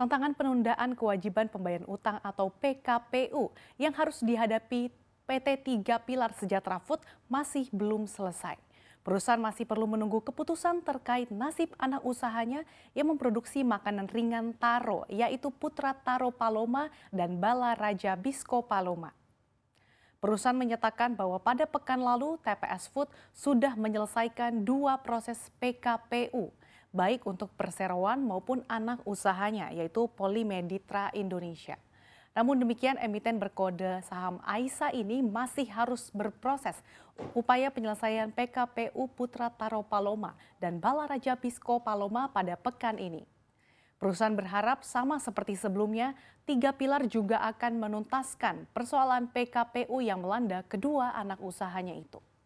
Tantangan penundaan kewajiban pembayaran utang atau PKPU yang harus dihadapi PT Tiga Pilar Sejahtera Food masih belum selesai. Perusahaan masih perlu menunggu keputusan terkait nasib anak usahanya yang memproduksi makanan ringan taro, yaitu Putra Taro Paloma dan Bala Raja Bisco Paloma. Perusahaan menyatakan bahwa pada pekan lalu TPS Food sudah menyelesaikan dua proses PKPU baik untuk perseroan maupun anak usahanya, yaitu Polimeditra Indonesia. Namun demikian, emiten berkode saham AISA ini masih harus berproses upaya penyelesaian PKPU Putra Taro Paloma dan Balaraja Pisco Paloma pada pekan ini. Perusahaan berharap sama seperti sebelumnya, tiga pilar juga akan menuntaskan persoalan PKPU yang melanda kedua anak usahanya itu.